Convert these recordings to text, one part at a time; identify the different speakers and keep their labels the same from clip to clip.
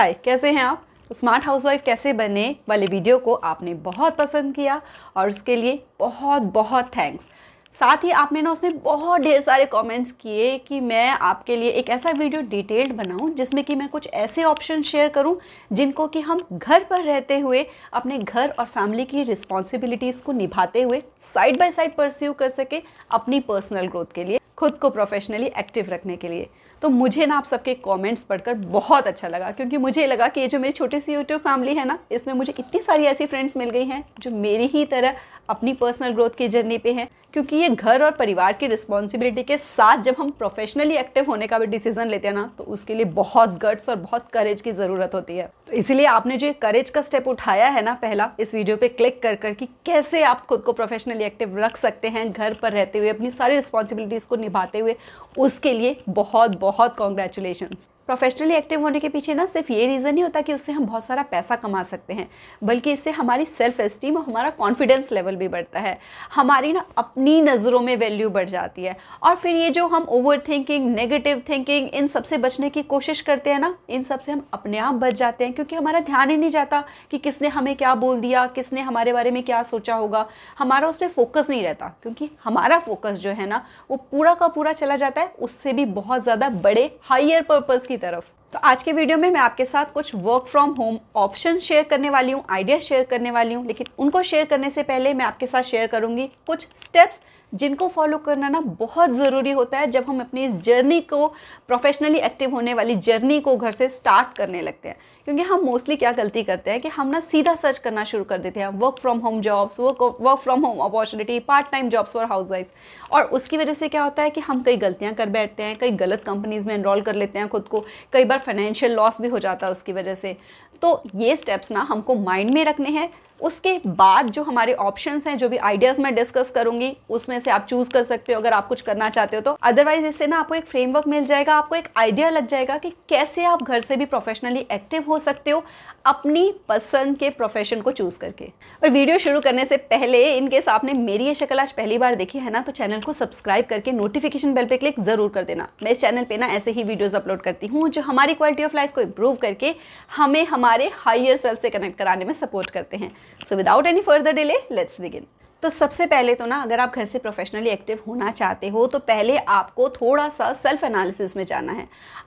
Speaker 1: हाय कैसे हैं आप स्मार्ट हाउसवाइफ कैसे बने वाले वीडियो को आपने बहुत पसंद किया और उसके लिए बहुत बहुत थैंक्स साथ ही आपने ना उसमें बहुत ढेर सारे कमेंट्स किए कि मैं आपके लिए एक ऐसा वीडियो डिटेल्ड बनाऊं जिसमें कि मैं कुछ ऐसे ऑप्शन शेयर करूं जिनको कि हम घर पर रहते हुए अपने घर और फैमिली की रिस्पॉन्सिबिलिटीज़ को निभाते हुए साइड बाय साइड परस्यू कर सके अपनी पर्सनल ग्रोथ के लिए खुद को प्रोफेशनली एक्टिव रखने के लिए तो मुझे ना आप सबके कमेंट्स पढ़कर बहुत अच्छा लगा क्योंकि मुझे लगा कि ये जो मेरी छोटी सी यूट्यूब फैमिली है ना इसमें मुझे इतनी सारी ऐसी फ्रेंड्स मिल गई हैं जो मेरी ही तरह अपनी पर्सनल ग्रोथ की जर्नी पे हैं क्योंकि ये घर और परिवार की रिस्पॉन्सिबिलिटी के साथ जब हम प्रोफेशनली एक्टिव होने का भी डिसीजन लेते हैं ना तो उसके लिए बहुत गट्स और बहुत करेज की ज़रूरत होती है तो इसीलिए आपने जो करेज का स्टेप उठाया है ना पहला इस वीडियो पे क्लिक कर कर कि कैसे आप खुद को प्रोफेशनली एक्टिव रख सकते हैं घर पर रहते हुए अपनी सारी रिस्पॉन्सिबिलिटीज़ को निभाते हुए उसके लिए बहुत बहुत कॉन्ग्रेचुलेशन प्रोफेशनली एक्टिव होने के पीछे ना सिर्फ ये रीज़न नहीं होता कि उससे हम बहुत सारा पैसा कमा सकते हैं बल्कि इससे हमारी सेल्फ इस्टीम और हमारा कॉन्फिडेंस लेवल भी बढ़ता है हमारी ना अपनी नज़रों में वैल्यू बढ़ जाती है और फिर ये जो हम ओवर थिंकिंग नेगेटिव थिंकिंग इन सब से बचने की कोशिश करते हैं ना इन सब से हम अपने आप बच जाते हैं क्योंकि हमारा ध्यान ही नहीं जाता कि किसने हमें क्या बोल दिया किसने हमारे बारे में क्या सोचा होगा हमारा उस पर फोकस नहीं रहता क्योंकि हमारा फोकस जो है ना वो पूरा का पूरा चला जाता है उससे भी बहुत ज़्यादा बड़े हाइयर पर्पज़ की that of तो आज के वीडियो में मैं आपके साथ कुछ work from home option share करने वाली हूँ आइडिया शेयर करने वाली हूँ लेकिन उनको शेयर करने से पहले मैं आपके साथ शेयर करूंगी कुछ स्टेप्स जिनको फॉलो करना ना बहुत ज़रूरी होता है जब हम अपनी इस जर्नी को प्रोफेशनली एक्टिव होने वाली जर्नी को घर से स्टार्ट करने लगते हैं क्योंकि हम मोस्टली क्या गलती करते हैं कि हम ना सीधा सर्च करना शुरू कर देते हैं work from home jobs work work from home opportunity part time jobs for house और उसकी वजह से क्या होता है कि हम कई गलतियाँ कर बैठते हैं कई गलत कंपनीज़ में इनरोल कर लेते हैं खुद को कई बार फाइनेंशियल लॉस भी हो जाता है उसकी वजह से तो ये स्टेप्स ना हमको माइंड में रखने हैं उसके बाद जो हमारे ऑप्शन हैं जो भी आइडियाज़ मैं डिस्कस करूंगी उसमें से आप चूज़ कर सकते हो अगर आप कुछ करना चाहते हो तो अदरवाइज इससे ना आपको एक फ्रेमवर्क मिल जाएगा आपको एक आइडिया लग जाएगा कि कैसे आप घर से भी प्रोफेशनली एक्टिव हो सकते हो अपनी पसंद के प्रोफेशन को चूज़ करके और वीडियो शुरू करने से पहले इनकेस आपने मेरी ये शक्ल आज पहली बार देखी है ना तो चैनल को सब्सक्राइब करके नोटिफिकेशन बेल पे क्लिक ज़रूर कर देना मैं इस चैनल पे ना ऐसे ही वीडियोस अपलोड करती हूँ जो हमारी क्वालिटी ऑफ लाइफ को इम्प्रूव करके हमें हमारे हाइयर सेल्फ से कनेक्ट कराने में सपोर्ट करते हैं So without any further delay, let's begin. तो सबसे पहले तो ना अगर आप घर से प्रोफेशनली एक्टिव होना चाहते हो तो पहले आपको थोड़ा सा सेल्फ एनालिसिस में जाना है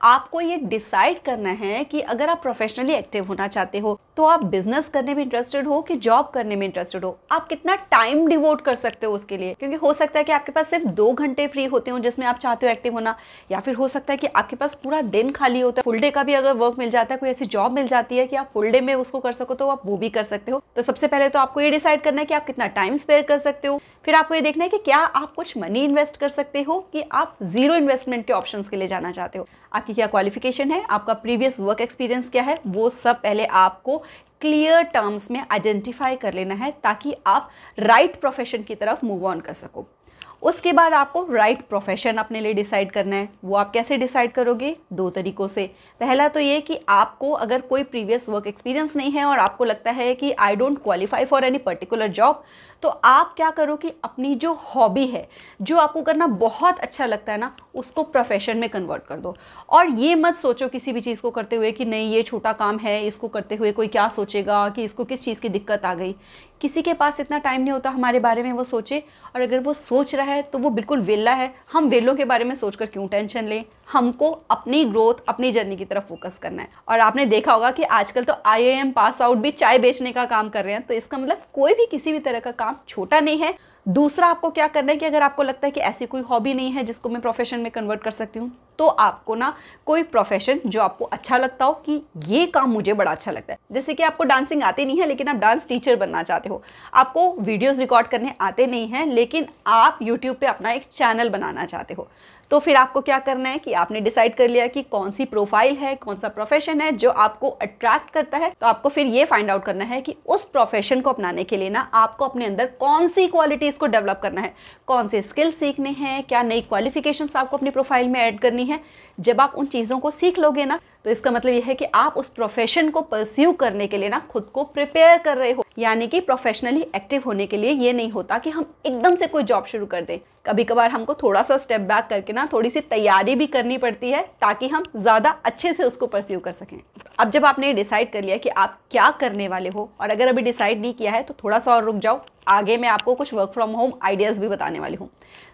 Speaker 1: आपको ये डिसाइड करना है कि अगर आप प्रोफेशनली एक्टिव होना चाहते हो तो आप बिजनेस करने में इंटरेस्टेड हो कि जॉब करने में इंटरेस्टेड हो आप कितना टाइम डिवोट कर सकते हो उसके लिए क्योंकि हो सकता है कि आपके पास सिर्फ दो घंटे फ्री होते हो जिसमें आप चाहते हो एक्टिव होना या फिर हो सकता है कि आपके पास पूरा दिन खाली होता है फुल डे का भी अगर वर्क मिल जाता है कोई ऐसी जॉब मिल जाती है कि आप फुल डे में उसको कर सको तो आप वो भी कर सकते हो तो सबसे पहले तो आपको ये डिसाइड करना है कि आप कितना टाइम स्पेयर शेयर कर सकते हो फिर आपको ये देखना है कि क्या आप कुछ मनी इन्वेस्ट कर सकते हो कि आप जीरो इन्वेस्टमेंट के ऑप्शंस के लिए जाना चाहते हो आपकी क्या क्वालिफिकेशन है आपका प्रीवियस वर्क एक्सपीरियंस क्या है वो सब पहले आपको क्लियर टर्म्स में आइडेंटिफाई कर लेना है ताकि आप राइट right प्रोफेशन की तरफ मूव ऑन कर सको उसके बाद आपको राइट right प्रोफेशन अपने लिए डिसाइड करना है वो आप कैसे डिसाइड करोगे दो तरीक़ों से पहला तो ये कि आपको अगर कोई प्रीवियस वर्क एक्सपीरियंस नहीं है और आपको लगता है कि I don't qualify for any particular job तो आप क्या करो कि अपनी जो हॉबी है जो आपको करना बहुत अच्छा लगता है ना उसको प्रोफेशन में कन्वर्ट कर दो और ये मत सोचो किसी भी चीज़ को करते हुए कि नहीं ये छोटा काम है इसको करते हुए कोई क्या सोचेगा कि इसको किस चीज़ की दिक्कत आ गई किसी के पास इतना टाइम नहीं होता हमारे बारे में वो सोचे और अगर वो सोच रहा है है तो वो बिल्कुल वेला है हम वेलों के बारे में सोचकर क्यों टेंशन लें हमको अपनी ग्रोथ अपनी जर्नी की तरफ फोकस करना है और आपने देखा होगा कि आजकल तो आई पास आउट भी चाय बेचने का काम कर रहे हैं तो इसका मतलब कोई भी किसी भी तरह का काम छोटा नहीं है दूसरा आपको क्या करना है कि अगर आपको लगता है कि ऐसी कोई हॉबी नहीं है जिसको मैं प्रोफेशन में कन्वर्ट कर सकती हूँ तो आपको ना कोई प्रोफेशन जो आपको अच्छा लगता हो कि ये काम मुझे बड़ा अच्छा लगता है जैसे कि आपको डांसिंग आती नहीं है लेकिन आप डांस टीचर बनना चाहते हो आपको वीडियोस रिकॉर्ड करने आते नहीं हैं लेकिन आप यूट्यूब पे अपना एक चैनल बनाना चाहते हो तो फिर आपको क्या करना है कि आपने डिसाइड कर लिया कि कौन सी प्रोफाइल है कौन सा प्रोफेशन है जो आपको अट्रैक्ट करता है तो आपको फिर ये फाइंड आउट करना है कि उस प्रोफेशन को अपनाने के लिए ना आपको अपने अंदर कौन सी क्वालिटीज़ को डेवलप करना है कौन से स्किल सीखने हैं क्या नई क्वालिफिकेशन आपको अपनी प्रोफाइल में ऐड करनी है जब आप उन चीज़ों को सीख लोगे ना तो इसका मतलब यह है कि आप उस प्रोफेशन को परस्यू करने के लिए ना खुद को प्रिपेयर कर रहे हो यानी कि प्रोफेशनली एक्टिव होने के लिए ये नहीं होता कि हम एकदम से कोई जॉब शुरू कर दें कभी कभार हमको थोड़ा सा स्टेप बैक करके ना थोड़ी सी तैयारी भी करनी पड़ती है ताकि हम ज़्यादा अच्छे से उसको परस्यू कर सकें अब जब आपने डिसाइड कर लिया कि आप क्या करने वाले हो और अगर अभी डिसाइड नहीं किया है तो थोड़ा सा और रुक जाओ आगे मैं आपको कुछ वर्क फ्रॉम होम आइडियाज़ भी बताने वाली हूँ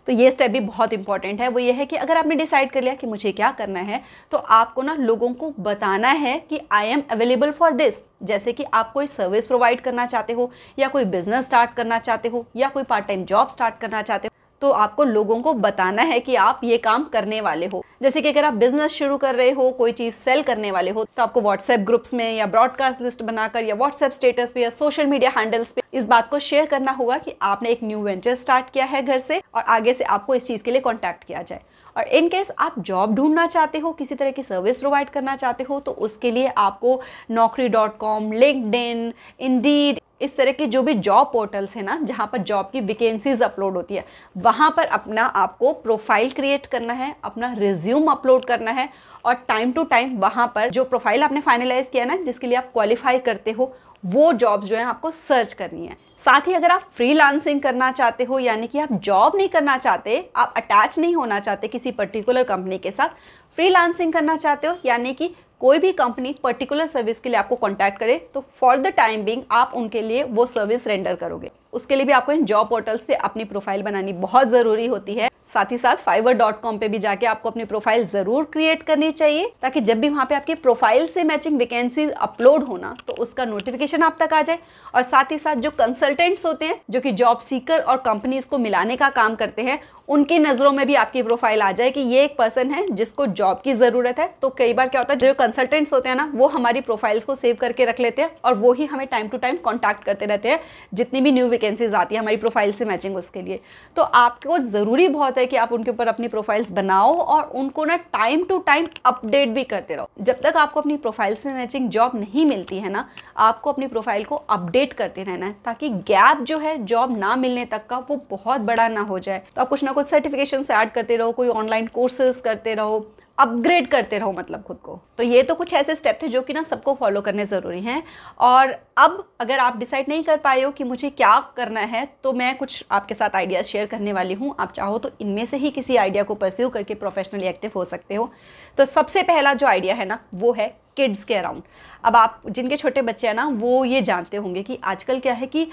Speaker 1: तो ये स्टेप भी बहुत इंपॉर्टेंट है वो ये है कि अगर आपने डिसाइड कर लिया कि मुझे क्या करना है तो आपको ना लोगों को बताना है कि I am available for this जैसे कि आप कोई सर्विस प्रोवाइड करना चाहते हो या कोई बिजनेस स्टार्ट करना चाहते हो या कोई पार्ट टाइम जॉब स्टार्ट करना चाहते हो तो आपको लोगों को बताना है कि आप ये काम करने वाले हो जैसे कि अगर आप बिजनेस शुरू कर रहे हो कोई चीज़ सेल करने वाले हो तो आपको व्हाट्सएप ग्रुप्स में या ब्रॉडकास्ट लिस्ट बनाकर या व्हाट्सएप स्टेटस पे या सोशल मीडिया हैंडल्स पे इस बात को शेयर करना होगा कि आपने एक न्यू वेंचर स्टार्ट किया है घर से और आगे से आपको इस चीज़ के लिए कॉन्टेक्ट किया जाए और इन केस आप जॉब ढूंढना चाहते हो किसी तरह की सर्विस प्रोवाइड करना चाहते हो तो उसके लिए आपको Naukri dot com LinkedIn Indeed इस तरह के जो भी जॉब पोर्टल्स हैं ना जहाँ पर जॉब की वैकेंसीज अपलोड होती है वहाँ पर अपना आपको प्रोफाइल क्रिएट करना है अपना रिज्यूम अपलोड करना है और टाइम टू टाइम वहाँ पर जो प्रोफाइल आपने फाइनलाइज किया ना जिसके लिए आप क्वालिफाई करते हो वो जॉब्स जो है आपको सर्च करनी है साथ ही अगर आप फ्रीलांसिंग करना चाहते हो यानी कि आप जॉब नहीं करना चाहते आप अटैच नहीं होना चाहते किसी पर्टिकुलर कंपनी के साथ फ्रीलांसिंग करना चाहते हो यानी कि कोई भी कंपनी पर्टिकुलर सर्विस के लिए आपको कॉन्टैक्ट करे तो फॉर द टाइम बिंग आप उनके लिए वो सर्विस रेंडर करोगे उसके लिए भी आपको इन जॉब पोर्टल्स पे अपनी प्रोफाइल बनानी बहुत ज़रूरी होती है साथ ही साथ फाइवर डॉट कॉम पे भी जाके आपको अपनी प्रोफाइल जरूर क्रिएट करनी चाहिए ताकि जब भी वहां पे आपके प्रोफाइल से मैचिंग वैकेंसी अपलोड होना तो उसका नोटिफिकेशन आप तक आ जाए और साथ ही साथ जो कंसल्टेंट्स होते हैं जो कि जॉब सीकर और कंपनीज को मिलाने का काम करते हैं उनकी नज़रों में भी आपकी प्रोफाइल आ जाए कि ये एक पर्सन है जिसको जॉब की ज़रूरत है तो कई बार क्या होता है जो कंसल्टेंट्स होते हैं ना वो हमारी प्रोफाइल्स को सेव करके रख लेते हैं और वो ही हमें टाइम टू टाइम कॉन्टैक्ट करते रहते हैं जितनी भी न्यू वैकेंसीज आती है हमारी प्रोफाइल से मैचिंग उसके लिए तो आपको ज़रूरी बहुत है कि आप उनके ऊपर अपनी प्रोफाइल्स बनाओ और उनको ना टाइम टू टाइम अपडेट भी करते रहो जब तक आपको अपनी प्रोफाइल से मैचिंग जॉब नहीं मिलती है ना आपको अपनी प्रोफाइल को अपडेट करते रहना है ताकि गैप जो है जॉब ना मिलने तक का वो बहुत बड़ा ना हो जाए तो आप कुछ ना कुछ कुछ सर्टिफिकेशन से ऐड करते रहो कोई ऑनलाइन कोर्सेज करते रहो अपग्रेड करते रहो मतलब खुद को तो ये तो कुछ ऐसे स्टेप थे जो कि ना सबको फॉलो करने ज़रूरी हैं और अब अगर आप डिसाइड नहीं कर पाए हो कि मुझे क्या करना है तो मैं कुछ आपके साथ आइडियाज़ शेयर करने वाली हूँ आप चाहो तो इनमें से ही किसी आइडिया को परस्यू करके प्रोफेशनली एक्टिव हो सकते हो तो सबसे पहला जो आइडिया है ना वो है किड्स के अराउंड अब आप जिनके छोटे बच्चे हैं ना वो ये जानते होंगे कि आजकल क्या है कि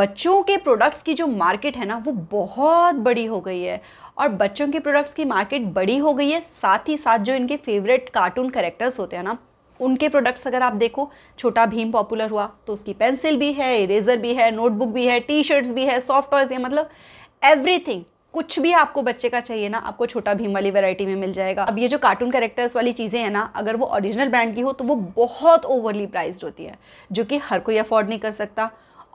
Speaker 1: बच्चों के प्रोडक्ट्स की जो मार्केट है ना वो बहुत बड़ी हो गई है और बच्चों के प्रोडक्ट्स की मार्केट बड़ी हो गई है साथ ही साथ जो इनके फेवरेट कार्टून करेक्टर्स होते हैं ना उनके प्रोडक्ट्स अगर आप देखो छोटा भीम पॉपुलर हुआ तो उसकी पेंसिल भी है इरेजर भी है नोटबुक भी है टी शर्ट्स भी है सॉफ्ट टॉयज है मतलब एवरीथिंग कुछ भी आपको बच्चे का चाहिए ना आपको छोटा भीम वाली वैरायटी में मिल जाएगा अब ये जो कार्टून कैरेक्टर्स वाली चीज़ें हैं ना अगर वो ओरिजिनल ब्रांड की हो तो वो बहुत ओवरली प्राइज्ड होती है जो कि हर कोई अफोर्ड नहीं कर सकता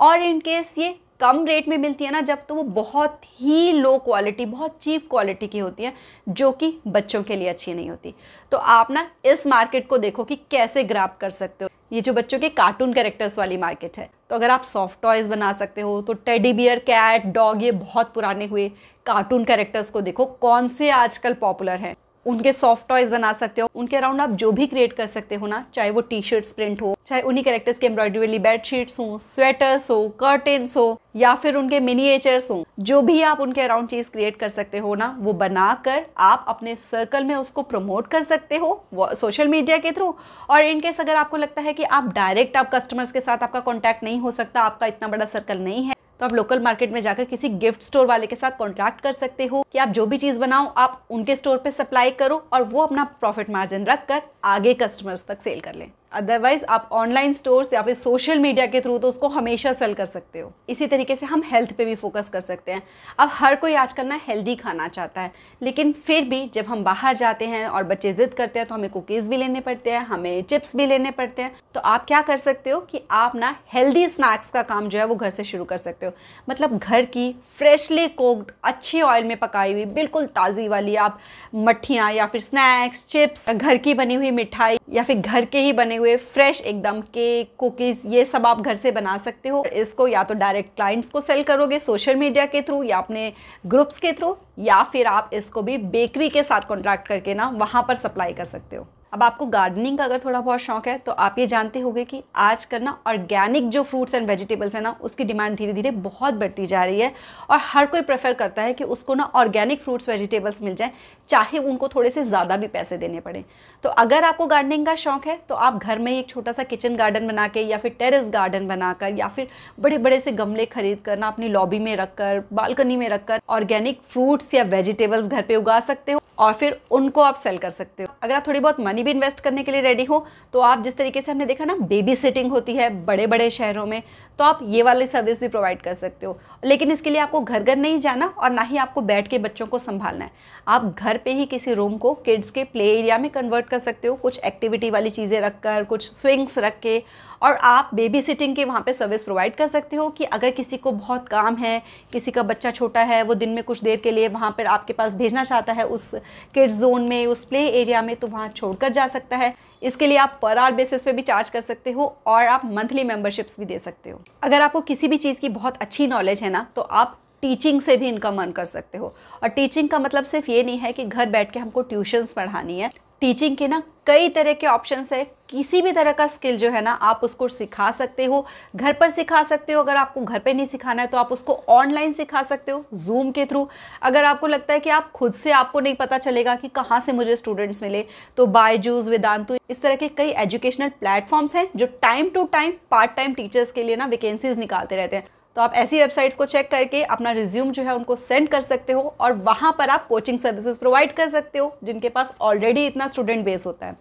Speaker 1: और इनकेस ये कम रेट में मिलती है ना जब तो वो बहुत ही लो क्वालिटी बहुत चीप क्वालिटी की होती है जो कि बच्चों के लिए अच्छी नहीं होती तो आप ना इस मार्केट को देखो कि कैसे ग्राफ कर सकते हो ये जो बच्चों के कार्टून कैरेक्टर्स वाली मार्केट है तो अगर आप सॉफ्ट टॉयज़ बना सकते हो तो टेडी बियर कैट डॉग ये बहुत पुराने हुए कार्टून कैरेक्टर्स को देखो कौन से आजकल पॉपुलर हैं उनके सॉफ्ट टॉयज बना सकते हो उनके अराउंड आप जो भी क्रिएट कर सकते हो ना चाहे वो टी शर्ट्स प्रिंट हो चाहे उन्हीं कैरेक्टर्स के एम्ब्रॉयडरी वाली बेडशीट्स हो स्वेटर्स हो कर्टेन्स हो या फिर उनके मिनिएचर्स हो जो भी आप उनके अराउंड चीज क्रिएट कर सकते हो ना वो बनाकर आप अपने सर्कल में उसको प्रमोट कर सकते हो सोशल मीडिया के थ्रू और इनकेस अगर आपको लगता है कि आप डायरेक्ट आप कस्टमर्स के साथ आपका कॉन्टैक्ट नहीं हो सकता आपका इतना बड़ा सर्कल नहीं है तो आप लोकल मार्केट में जाकर किसी गिफ्ट स्टोर वाले के साथ कॉन्ट्रैक्ट कर सकते हो कि आप जो भी चीज़ बनाओ आप उनके स्टोर पर सप्लाई करो और वो अपना प्रॉफिट मार्जिन रखकर आगे कस्टमर्स तक सेल कर लें अदरवाइज आप ऑनलाइन स्टोर्स या फिर सोशल मीडिया के थ्रू तो उसको हमेशा सेल कर सकते हो इसी तरीके से हम हेल्थ पे भी फोकस कर सकते हैं अब हर कोई आजकल ना हेल्दी खाना चाहता है लेकिन फिर भी जब हम बाहर जाते हैं और बच्चे ज़िद करते हैं तो हमें कुकीज़ भी लेने पड़ते हैं हमें चिप्स भी लेने पड़ते हैं तो आप क्या कर सकते हो कि आप ना हेल्दी स्नैक्स का काम जो है वो घर से शुरू कर सकते हो मतलब घर की फ्रेशली कोक्ड अच्छे ऑयल में पकाई हुई बिल्कुल ताज़ी वाली आप मट्ठियाँ या फिर स्नैक्स चिप्स घर की बनी हुई मिठाई या फिर घर के ही बने हुए फ्रेश एकदम केक कुकीज़ ये सब आप घर से बना सकते हो इसको या तो डायरेक्ट क्लाइंट्स को सेल करोगे सोशल मीडिया के थ्रू या अपने ग्रुप्स के थ्रू या फिर आप इसको भी बेकरी के साथ कॉन्ट्रैक्ट करके ना वहाँ पर सप्लाई कर सकते हो अब आपको गार्डनिंग का अगर थोड़ा बहुत शौक है तो आप ये जानते होंगे कि आज कल ना ऑर्गेनिक जो फ्रूट्स एंड वेजिटेबल्स है ना उसकी डिमांड धीरे धीरे बहुत बढ़ती जा रही है और हर कोई प्रेफर करता है कि उसको ना ऑर्गेनिक फ्रूट्स वेजिटेबल्स मिल जाएं चाहे उनको थोड़े से ज़्यादा भी पैसे देने पड़े तो अगर आपको गार्डनिंग का शौक है तो आप घर में एक छोटा सा किचन गार्डन बना के या फिर टेरिस गार्डन बनाकर या फिर बड़े बड़े से गमले खरीद कर ना अपनी लॉबी में रखकर बालकनी में रखकर ऑर्गेनिक फ्रूट्स या वेजिटेबल्स घर पर उगा सकते हो और फिर उनको आप सेल कर सकते हो अगर आप थोड़ी बहुत मनी मनी भी इन्वेस्ट करने के लिए रेडी हो तो आप जिस तरीके से हमने देखा ना बेबी सिटिंग होती है बड़े बड़े शहरों में तो आप ये वाली सर्विस भी प्रोवाइड कर सकते हो लेकिन इसके लिए आपको घर घर नहीं जाना और ना ही आपको बैठ के बच्चों को संभालना है आप घर पर ही किसी रूम को किड्स के प्ले एरिया में कन्वर्ट कर सकते हो कुछ एक्टिविटी वाली चीज़ें रखकर कुछ स्विंग्स रख के और आप बेबी सिटिंग के वहाँ पे सर्विस प्रोवाइड कर सकते हो कि अगर किसी को बहुत काम है किसी का बच्चा छोटा है वो दिन में कुछ देर के लिए वहाँ पर आपके पास भेजना चाहता है उस किड्स जोन में उस प्ले एरिया में तो वहाँ छोड़कर जा सकता है इसके लिए आप पर आवर बेसिस पे भी चार्ज कर सकते हो और आप मंथली मेंबरशिप्स भी दे सकते हो अगर आपको किसी भी चीज़ की बहुत अच्छी नॉलेज है ना तो आप टीचिंग से भी इनकम अर्न कर सकते हो और टीचिंग का मतलब सिर्फ ये नहीं है कि घर बैठ के हमको ट्यूशन्स पढ़ानी है टीचिंग के ना कई तरह के ऑप्शंस है किसी भी तरह का स्किल जो है ना आप उसको सिखा सकते हो घर पर सिखा सकते हो अगर आपको घर पे नहीं सिखाना है तो आप उसको ऑनलाइन सिखा सकते हो जूम के थ्रू अगर आपको लगता है कि आप खुद से आपको नहीं पता चलेगा कि कहाँ से मुझे स्टूडेंट्स मिले तो बायजूज वेदांतु इस तरह के कई एजुकेशनल प्लेटफॉर्म्स हैं जो time to time part time teachers के लिए ना वैकेंसीज निकालते रहते हैं तो आप ऐसी वेबसाइट्स को चेक करके अपना रिज्यूम जो है उनको सेंड कर सकते हो और वहाँ पर आप कोचिंग सर्विसेज प्रोवाइड कर सकते हो जिनके पास ऑलरेडी इतना स्टूडेंट बेस होता है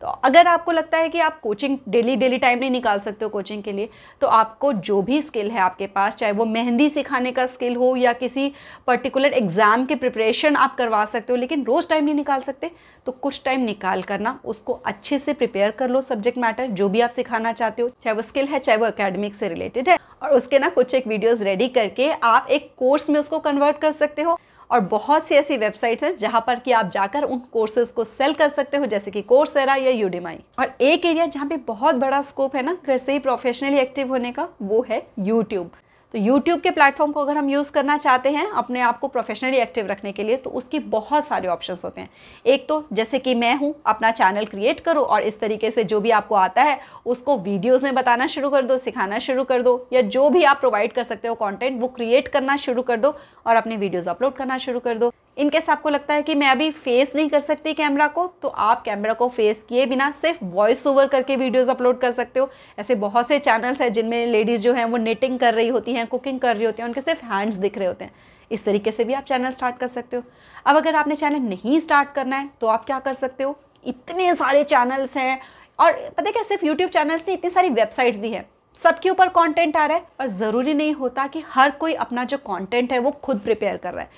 Speaker 1: तो अगर आपको लगता है कि आप कोचिंग डेली डेली टाइम नहीं निकाल सकते हो कोचिंग के लिए तो आपको जो भी स्किल है आपके पास चाहे वो मेहंदी सिखाने का स्किल हो या किसी पर्टिकुलर एग्ज़ाम की प्रिपरेशन आप करवा सकते हो लेकिन रोज़ टाइम नहीं निकाल सकते तो कुछ टाइम निकाल करना उसको अच्छे से प्रिपेयर कर लो सब्जेक्ट मैटर जो भी आप सिखाना चाहते हो चाहे वो स्किल है चाहे वो अकेडमिक से रिलेटेड है और उसके ना कुछ एक वीडियोस रेडी करके आप एक कोर्स में उसको कन्वर्ट कर सकते हो और बहुत सी ऐसी वेबसाइट्स हैं जहाँ पर कि आप जाकर उन कोर्सेज को सेल कर सकते हो जैसे कि एरा या यूडीमाई और एक एरिया जहाँ पे बहुत बड़ा स्कोप है ना घर से ही प्रोफेशनली एक्टिव होने का वो है यूट्यूब तो यूट्यूब के प्लेटफॉर्म को अगर हम यूज़ करना चाहते हैं अपने आप को प्रोफेशनली एक्टिव रखने के लिए तो उसकी बहुत सारे ऑप्शंस होते हैं एक तो जैसे कि मैं हूँ अपना चैनल क्रिएट करो और इस तरीके से जो भी आपको आता है उसको वीडियोज़ में बताना शुरू कर दो सिखाना शुरू कर दो या जो भी आप प्रोवाइड कर सकते हो कॉन्टेंट वो क्रिएट करना शुरू कर दो और अपने वीडियोज़ अपलोड करना शुरू कर दो इनकेस आपको लगता है कि मैं अभी फेस नहीं कर सकती कैमरा को तो आप कैमरा को फेस किए बिना सिर्फ वॉइस ओवर करके वीडियोस अपलोड कर सकते हो ऐसे बहुत से चैनल्स हैं जिनमें लेडीज़ जो हैं वो नेटिंग कर रही होती हैं कुकिंग कर रही होती हैं उनके सिर्फ हैंड्स दिख रहे होते हैं इस तरीके से भी आप चैनल स्टार्ट कर सकते हो अब अगर आपने चैनल नहीं स्टार्ट करना है तो आप क्या कर सकते हो इतने सारे चैनल्स हैं और पता क्या सिर्फ यूट्यूब चैनल्स नहीं इतनी सारी वेबसाइट्स भी हैं सबके ऊपर कंटेंट आ रहा है और ज़रूरी नहीं होता कि हर कोई अपना जो कंटेंट है वो खुद प्रिपेयर कर रहा है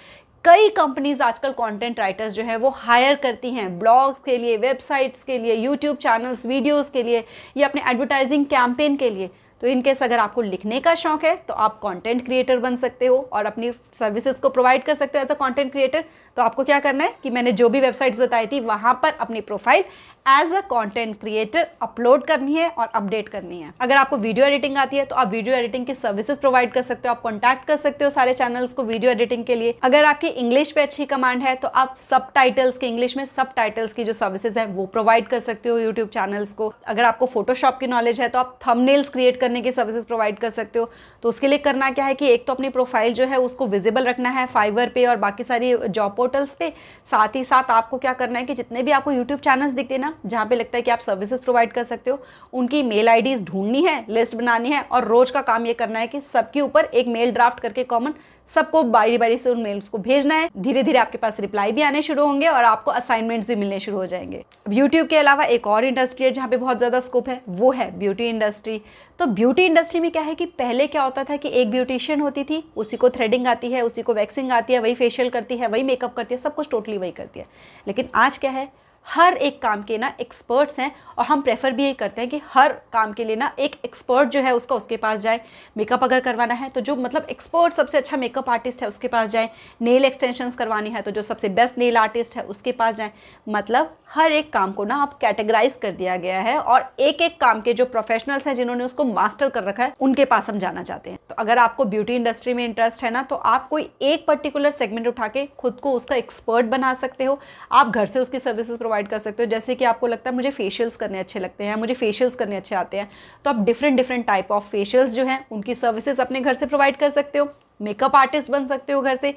Speaker 1: कई कंपनीज आजकल कंटेंट राइटर्स जो हैं वो हायर करती हैं ब्लॉग्स के लिए वेबसाइट्स के लिए यूट्यूब चैनल्स वीडियोस के लिए या अपने एडवर्टाइजिंग कैंपेन के लिए तो इनकेस अगर आपको लिखने का शौक है तो आप कंटेंट क्रिएटर बन सकते हो और अपनी सर्विसेज को प्रोवाइड कर सकते हो एज अ कंटेंट क्रिएटर तो आपको क्या करना है कि मैंने जो भी वेबसाइट्स बताई थी वहां पर अपनी profile as a content creator upload करनी है और अपडेट करनी है अगर आपको वीडियो एडिटिंग आती है तो आप वीडियो एडिटिंग की सर्विसेज प्रोवाइड कर सकते हो आप कॉन्टैक्ट कर सकते हो सारे चैनल्स को वीडियो एडिटिंग के लिए अगर आपकी इंग्लिश पे अच्छी कमांड है तो आप सब टाइटल्स की इंग्लिश में सब टाइटल्स की जो सर्विसेज है वो प्रोवाइड कर सकते हो यूट्यूब चैनल्स को अगर आपको फोटोशॉप की नॉलेज है तो आप थमनेल्स क्रिएट कर करने की सर्विसेज प्रोवाइड कर सकते हो तो उसके लिए करना क्या है कि एक तो अपनी प्रोफाइल जो है उसको विजिबल रखना है फाइवर पे और बाकी सारी जॉब पोर्टल्स पे साथ ही साथ आपको क्या करना है कि जितने भी आपको यूट्यूब चैनल्स दिखते हैं ना जहाँ पे लगता है कि आप सर्विसेज प्रोवाइड कर सकते हो उनकी मेल आई ढूंढनी है लिस्ट बनानी है और रोज का काम ये करना है कि सबके ऊपर एक मेल ड्राफ्ट करके कॉमन सबको बारी बारी से उन मेल्स को भेजना है धीरे धीरे आपके पास रिप्लाई भी आने शुरू होंगे और आपको असाइनमेंट्स भी मिलने शुरू हो जाएंगे अब यूट्यूब के अलावा एक और इंडस्ट्री है जहाँ पे बहुत ज़्यादा स्कोप है वो है ब्यूटी इंडस्ट्री तो ब्यूटी इंडस्ट्री में क्या है कि पहले क्या होता था कि एक ब्यूटिशियन होती थी उसी को थ्रेडिंग आती है उसी को वैक्सिंग आती है वही फेशियल करती है वही मेकअप करती है सब कुछ टोटली वही करती है लेकिन आज क्या है हर एक काम के ना एक्सपर्ट्स हैं और हम प्रेफर भी यही करते हैं कि हर काम के लिए ना एक एक्सपर्ट जो है उसका उसके पास जाए मेकअप अगर करवाना है तो जो मतलब एक्सपर्ट सबसे अच्छा मेकअप आर्टिस्ट है उसके पास जाए नेल एक्सटेंशंस करवानी है तो जो सबसे बेस्ट नेल आर्टिस्ट है उसके पास जाए मतलब हर एक काम को ना अब कैटेगराइज कर दिया गया है और एक एक काम के जो प्रोफेशनल्स हैं जिन्होंने उसको मास्टर कर रखा है उनके पास हम जाना चाहते हैं तो अगर आपको ब्यूटी इंडस्ट्री में इंटरेस्ट है ना तो आप कोई एक पर्टिकुलर सेगमेंट उठा के खुद को उसका एक्सपर्ट बना सकते हो आप घर से उसकी सर्विसेज प्रोवाइड प्रोवाइड कर सकते हो जैसे कि आपको लगता है मुझे फेशियल्स करने अच्छे लगते हैं मुझे फेशियल्स करने अच्छे आते हैं तो आप different different type of facials जो हैं उनकी सर्विसेज अपने घर से प्रोवाइड कर सकते हो मेकअप आर्टिस्ट बन सकते हो घर से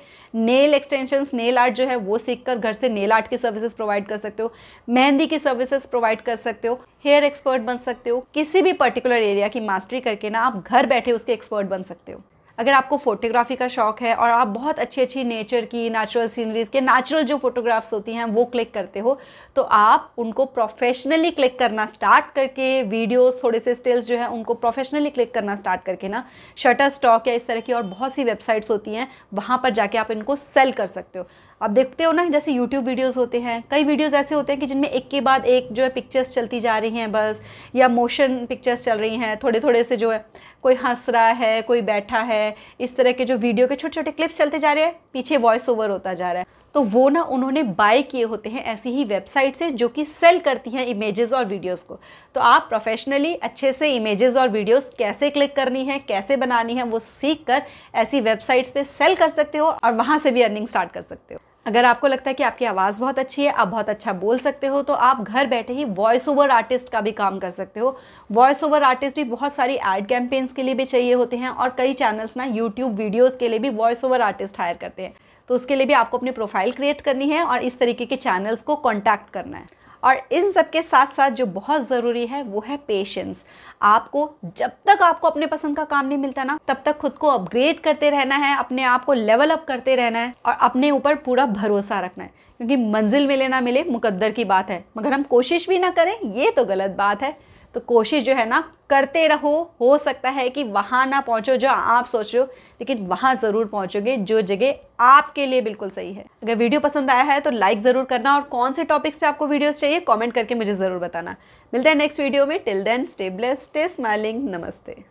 Speaker 1: नेल एक्सटेंशंस नेल आर्ट जो है वो सीखकर घर से नेल आर्ट की सर्विसेज प्रोवाइड कर सकते हो मेहंदी की सर्विसेज प्रोवाइड कर सकते हो हेयर एक्सपर्ट बन सकते हो किसी भी पर्टिकुलर एरिया की मास्टरी करके ना आप घर बैठे उसके एक्सपर्ट बन सकते हो अगर आपको फोटोग्राफी का शौक है और आप बहुत अच्छी अच्छी नेचर की नेचुरल सीनरीज के नेचुरल जो फोटोग्राफ्स होती हैं वो क्लिक करते हो तो आप उनको प्रोफेशनली क्लिक करना स्टार्ट करके वीडियोस थोड़े से स्टिल्स जो है उनको प्रोफेशनली क्लिक करना स्टार्ट करके ना शटर स्टॉक या इस तरह की और बहुत सी वेबसाइट्स होती हैं वहाँ पर जाके आप इनको सेल कर सकते हो आप देखते हो ना जैसे यूट्यूब वीडियोस होते हैं कई वीडियोस ऐसे होते हैं कि जिनमें एक के बाद एक जो है पिक्चर्स चलती जा रही हैं बस या मोशन पिक्चर्स चल रही हैं थोड़े थोड़े से जो है कोई हंस रहा है कोई बैठा है इस तरह के जो वीडियो के छोटे छोटे क्लिप्स चलते जा रहे हैं पीछे वॉइस ओवर होता जा रहा है तो वो ना उन्होंने बाय किए होते हैं ऐसी ही वेबसाइट से जो कि सेल करती हैं इमेजेस और वीडियोस को तो आप प्रोफेशनली अच्छे से इमेजेस और वीडियोस कैसे क्लिक करनी है कैसे बनानी है वो सीख कर ऐसी वेबसाइट्स पे सेल कर सकते हो और वहाँ से भी अर्निंग स्टार्ट कर सकते हो अगर आपको लगता है कि आपकी आवाज़ बहुत अच्छी है आप बहुत अच्छा बोल सकते हो तो आप घर बैठे ही वॉइस ओवर आर्टिस्ट का भी काम कर सकते हो वॉइस ओवर आर्टिस्ट भी बहुत सारी एड कैंपेन्स के लिए भी चाहिए होते हैं और कई चैनल्स ना यूट्यूब वीडियोज़ के लिए भी वॉइस ओवर आर्टिस्ट हायर करते हैं तो उसके लिए भी आपको अपनी प्रोफाइल क्रिएट करनी है और इस तरीके के चैनल्स को कॉन्टैक्ट करना है और इन सब के साथ साथ जो बहुत ज़रूरी है वो है पेशेंस आपको जब तक आपको अपने पसंद का काम नहीं मिलता ना तब तक खुद को अपग्रेड करते रहना है अपने आप को लेवल अप करते रहना है और अपने ऊपर पूरा भरोसा रखना है क्योंकि मंजिल मिले ना मिले मुकद्दर की बात है मगर हम कोशिश भी ना करें ये तो गलत बात है तो कोशिश जो है ना करते रहो हो सकता है कि वहाँ ना पहुँचो जो आप सोचो लेकिन वहाँ ज़रूर पहुँचोगे जो जगह आपके लिए बिल्कुल सही है अगर वीडियो पसंद आया है तो लाइक ज़रूर करना और कौन से टॉपिक्स पे आपको वीडियोस चाहिए कमेंट करके मुझे ज़रूर बताना मिलते हैं नेक्स्ट वीडियो में till then stay bless stay smiling नमस्ते